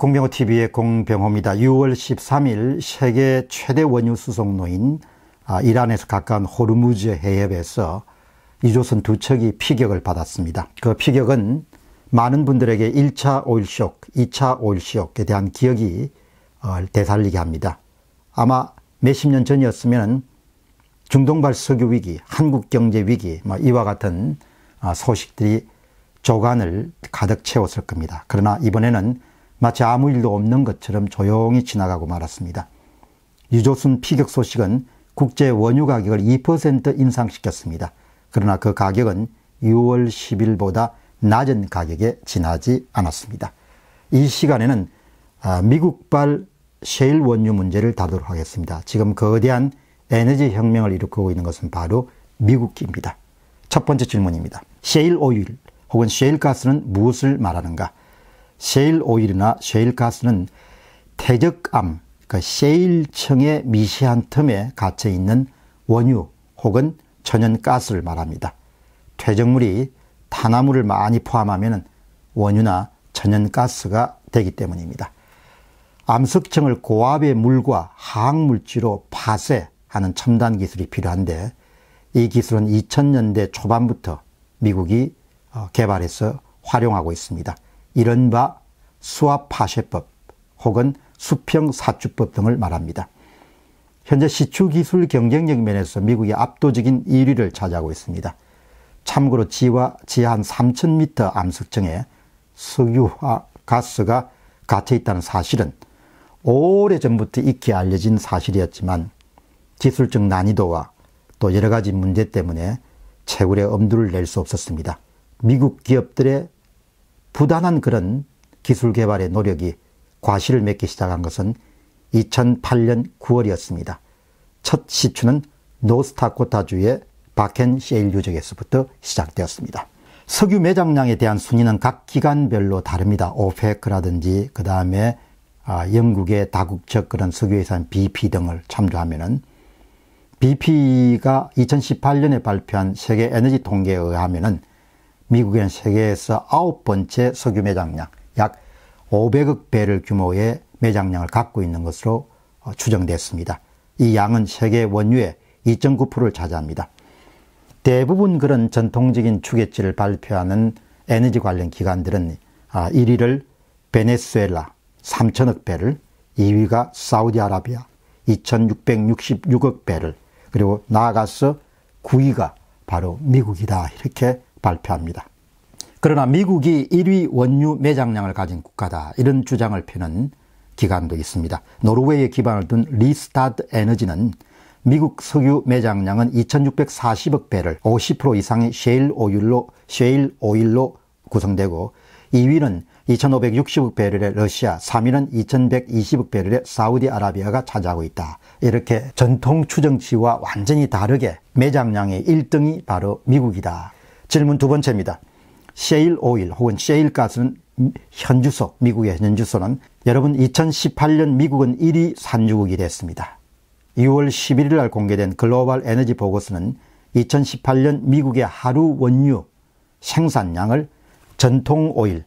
공병호TV의 공병호입니다. 6월 13일 세계 최대 원유 수송로인 아, 이란에서 가까운 호르무즈 해협에서 이조선두 척이 피격을 받았습니다. 그 피격은 많은 분들에게 1차 오일쇼크, 2차 오일쇼크에 대한 기억이 어, 되살리게 합니다. 아마 몇십 년 전이었으면 중동발 석유 위기, 한국 경제 위기, 뭐 이와 같은 아, 소식들이 조간을 가득 채웠을 겁니다. 그러나 이번에는 마치 아무 일도 없는 것처럼 조용히 지나가고 말았습니다. 유조순 피격 소식은 국제 원유 가격을 2% 인상시켰습니다. 그러나 그 가격은 6월 10일보다 낮은 가격에 지나지 않았습니다. 이 시간에는 아, 미국발 셰일 원유 문제를 다루도록 하겠습니다. 지금 거대한 에너지 혁명을 일으키고 있는 것은 바로 미국입니다. 첫 번째 질문입니다. 셰일 오일 혹은 셰일 가스는 무엇을 말하는가? 셰일 오일이나 셰일 가스는 태적암, 그셰일청의 그러니까 미세한 틈에 갇혀 있는 원유 혹은 천연 가스를 말합니다. 퇴적물이 탄화물을 많이 포함하면 원유나 천연 가스가 되기 때문입니다. 암석층을 고압의 물과 화학물질로 파쇄하는 첨단 기술이 필요한데 이 기술은 2000년대 초반부터 미국이 어, 개발해서 활용하고 있습니다. 이른바 수압파쇄법 혹은 수평사축법 등을 말합니다. 현재 시추기술 경쟁력 면에서 미국이 압도적인 1위를 차지하고 있습니다. 참고로 지하, 지하 한 3,000m 암석층에 석유화 가스가 갇혀 있다는 사실은 오래전부터 익히 알려진 사실이었지만 기술적 난이도와 또 여러 가지 문제 때문에 채굴에 엄두를 낼 수 없었습니다. 미국 기업들의 부단한 그런 기술 개발의 노력이 과실을 맺기 시작한 것은 2008년 9월이었습니다. 첫 시추는 노스타코타주의 바켄 셰일 유적에서부터 시작되었습니다. 석유 매장량에 대한 순위는 각 기관별로 다릅니다. 오페크라든지 그 다음에 아, 영국의 다국적 그런 석유회사인 BP 등을 참조하면은 BP가 2018년에 발표한 세계 에너지 통계에 의하면은 미국은 세계에서 아홉 번째 석유 매장량, 500억 배럴 규모의 매장량을 갖고 있는 것으로 어, 추정됐습니다. 이 양은 세계 원유의 2.9%를 차지합니다. 대부분 그런 전통적인 추계치를 발표하는 에너지 관련 기관들은 1위를 아, 베네수엘라 3천억 배를, 2위가 사우디아라비아 2,666억 배를, 그리고 나아가서 9위가 바로 미국이다 이렇게 발표합니다. 그러나 미국이 1위 원유 매장량을 가진 국가다. 이런 주장을 펴는 기관도 있습니다. 노르웨이에 기반을 둔 리스타드 에너지는 미국 석유 매장량은 2,640억 배를 50%이상의 셰일 오일로 셰일 오일로 구성되고 2위는 2,560억 배럴의 러시아, 3위는 2,120억 배럴의 사우디아라비아가 차지하고 있다. 이렇게 전통 추정치와 완전히 다르게 매장량의 1등이 바로 미국이다. 질문 두 번째입니다. 셰일 오일 혹은 셰일 가스는 현주소, 미국의 현주소는 여러분 2018년 미국은 1위 산주국이 됐습니다. 2월 11일 날 공개된 글로벌 에너지 보고서는 2018년 미국의 하루 원유 생산량을 전통 오일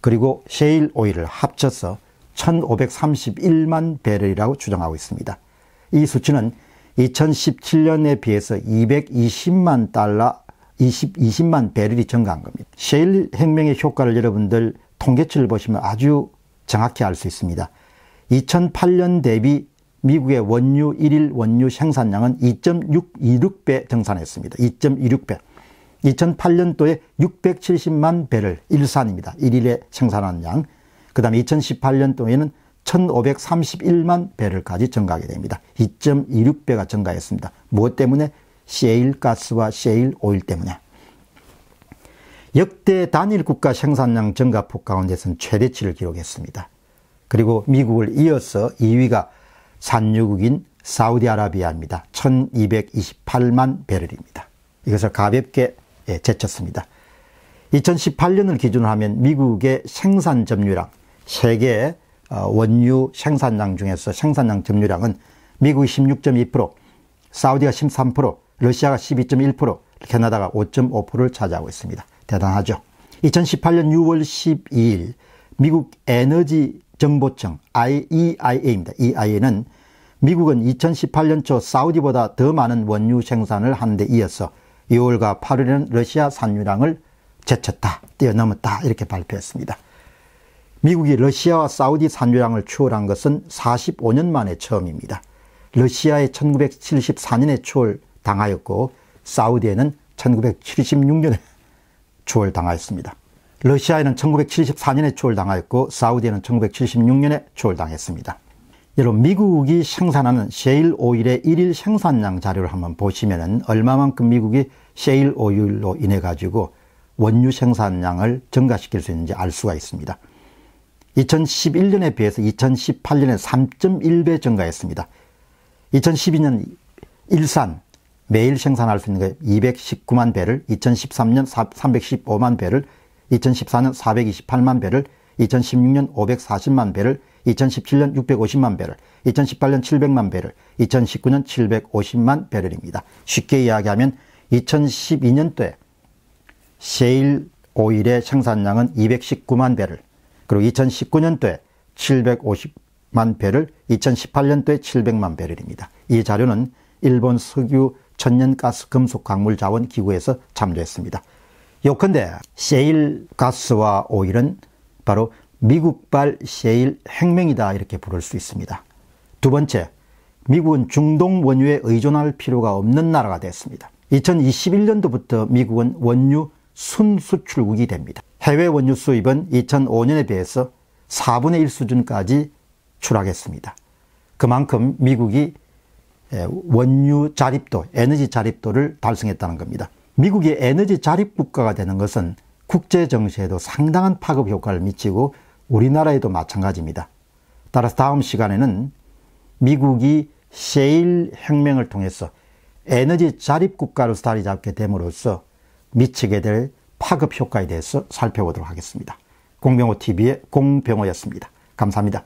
그리고 셰일 오일을 합쳐서 1531만 배럴이라고 주장하고 있습니다. 이 수치는 2017년에 비해서 220만 달러 20, 20만 배럴이 증가한 겁니다. 셰일 혁명의 효과를 여러분들 통계치를 보시면 아주 정확히 알 수 있습니다. 2008년 대비 미국의 원유 1일 원유 생산량은 2.626배 증산했습니다 2.26배. 2008년도에 670만 배를 일산입니다. 1일에 생산한 양. 그 다음에 2018년도에는 1531만 배를까지 증가하게 됩니다. 2.26배가 증가했습니다. 무엇 뭐 때문에? 셰일 가스와 셰일 오일 때문에. 역대 단일 국가 생산량 증가폭 가운데선 최대치를 기록했습니다. 그리고 미국을 이어서 2위가 산유국인 사우디아라비아입니다. 1228만 배럴입니다. 이것을 가볍게 예, 제쳤습니다. 2018년을 기준으로 하면 미국의 생산 점유량, 세계 어, 원유 생산량 중에서 생산량 점유량은 미국이 16.2%, 사우디가 13%, 러시아가 12.1%, 캐나다가 5.5%를 차지하고 있습니다. 대단하죠. 2018년 6월 12일 미국 에너지 정보청 IEIA입니다. EIA는 미국은 2018년 초 사우디보다 더 많은 원유 생산을 한 데 이어서 2월과 8월에는 러시아 산유량을 제쳤다, 뛰어넘었다 이렇게 발표했습니다. 미국이 러시아와 사우디 산유량을 추월한 것은 45년 만에 처음입니다. 러시아의 1974년에 추월당하였고 사우디에는 1976년에 추월당하였습니다. 러시아에는 1974년에 추월당하였고 사우디에는 1976년에 추월당했습니다. 여러분 미국이 생산하는 셰일 오일의 일일 생산량 자료를 한번 보시면은 얼마만큼 미국이 셰일 오일로 인해 가지고 원유 생산량을 증가시킬 수 있는지 알 수가 있습니다. 2011년에 비해서 2018년에 3.1배 증가했습니다. 2012년 일산 매일 생산할 수 있는 게 219만 배를, 2013년 315만 배를, 2014년 428만 배를, 2016년 540만 배를, 2017년 650만 배를, 2018년 700만 배를, 2019년 750만 배를입니다. 쉽게 이야기하면 2012년도에 셰일 오일의 생산량은 219만 배를, 그리고 2019년도에 750만 배를, 2018년도에 700만 배를입니다. 이 자료는 일본 석유 천연가스 금속광물자원기구에서 참조했습니다. 요컨대 셰일 가스와 오일은 바로 미국발 셰일 혁명이다 이렇게 부를 수 있습니다. 두 번째, 미국은 중동 원유에 의존할 필요가 없는 나라가 됐습니다. 2021년도부터 미국은 원유 순수출국이 됩니다. 해외 원유 수입은 2005년에 비해서 4분의 1 수준까지 추락했습니다. 그만큼 미국이 예, 원유 자립도, 에너지 자립도를 달성했다는 겁니다. 미국이 에너지 자립 국가가 되는 것은 국제 정세에도 상당한 파급 효과를 미치고 우리나라에도 마찬가지입니다. 따라서 다음 시간에는 미국이 셰일 혁명을 통해서 에너지 자립 국가로 자리 잡게 됨으로써 미치게 될 파급 효과에 대해서 살펴보도록 하겠습니다. 공병호 TV의 공병호였습니다. 감사합니다.